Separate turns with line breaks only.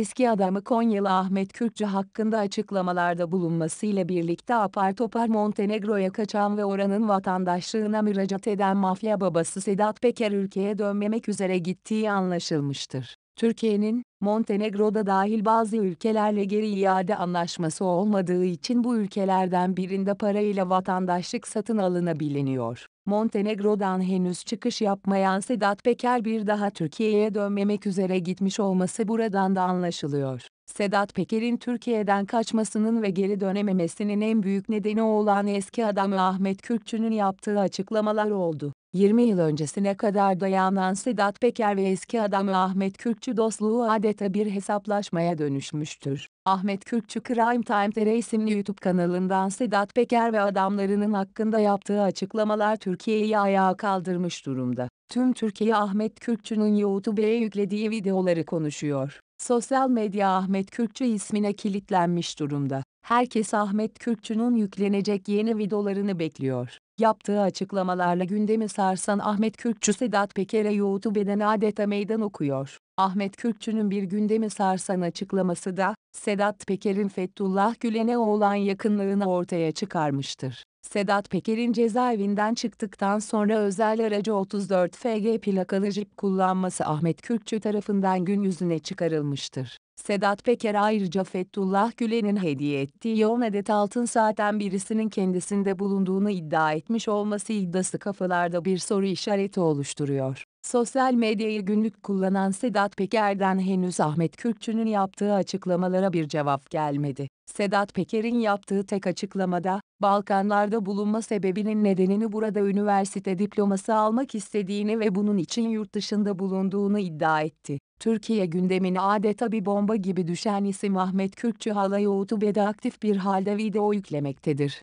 eski adamı Konyalı Ahmet Kürkçü hakkında açıklamalarda bulunmasıyla birlikte apar topar Montenegro'ya kaçan ve oranın vatandaşlığına müracaat eden mafya babası Sedat Peker ülkeye dönmemek üzere gittiği anlaşılmıştır. Türkiye'nin, Montenegro'da dahil bazı ülkelerle geri iade anlaşması olmadığı için bu ülkelerden birinde parayla vatandaşlık satın alınabiliniyor. Montenegro'dan henüz çıkış yapmayan Sedat Peker bir daha Türkiye'ye dönmemek üzere gitmiş olması buradan da anlaşılıyor. Sedat Peker'in Türkiye'den kaçmasının ve geri dönememesinin en büyük nedeni olan eski adamı Ahmet Kürkçü'nün yaptığı açıklamalar oldu. 20 yıl öncesine kadar dayanan Sedat Peker ve eski adamı Ahmet Kürkçü dostluğu adeta bir hesaplaşmaya dönüşmüştür. Ahmet Kürkçü Crime Time TR isimli YouTube kanalından Sedat Peker ve adamlarının hakkında yaptığı açıklamalar Türkiye'yi ayağa kaldırmış durumda. Tüm Türkiye Ahmet Kürkçü'nün YouTube'ya yüklediği videoları konuşuyor. Sosyal medya Ahmet Kürkçü ismine kilitlenmiş durumda. Herkes Ahmet Kürkçü'nün yüklenecek yeni videolarını bekliyor. Yaptığı açıklamalarla gündemi sarsan Ahmet Kürkçü Sedat Peker'e YouTube'den adeta meydan okuyor. Ahmet Kürkçü'nün bir gündemi sarsan açıklaması da, Sedat Peker'in Fethullah Gülen'e olan yakınlığını ortaya çıkarmıştır. Sedat Peker'in cezaevinden çıktıktan sonra özel aracı 34 FG plakalı jip kullanması Ahmet Kürkçü tarafından gün yüzüne çıkarılmıştır. Sedat Peker ayrıca Fethullah Gülen'in hediye ettiği 10 adet altın saatten birisinin kendisinde bulunduğunu iddia etmiş olması iddiası kafalarda bir soru işareti oluşturuyor. Sosyal medyayı günlük kullanan Sedat Peker'den henüz Ahmet Kürkçü'nün yaptığı açıklamalara bir cevap gelmedi. Sedat Peker'in yaptığı tek açıklamada, Balkanlarda bulunma sebebinin nedenini burada üniversite diploması almak istediğini ve bunun için yurt dışında bulunduğunu iddia etti. Türkiye gündemini adeta bir bomba gibi düşen isim Ahmet Kürkçü hala YouTube'da aktif bir halde video yüklemektedir.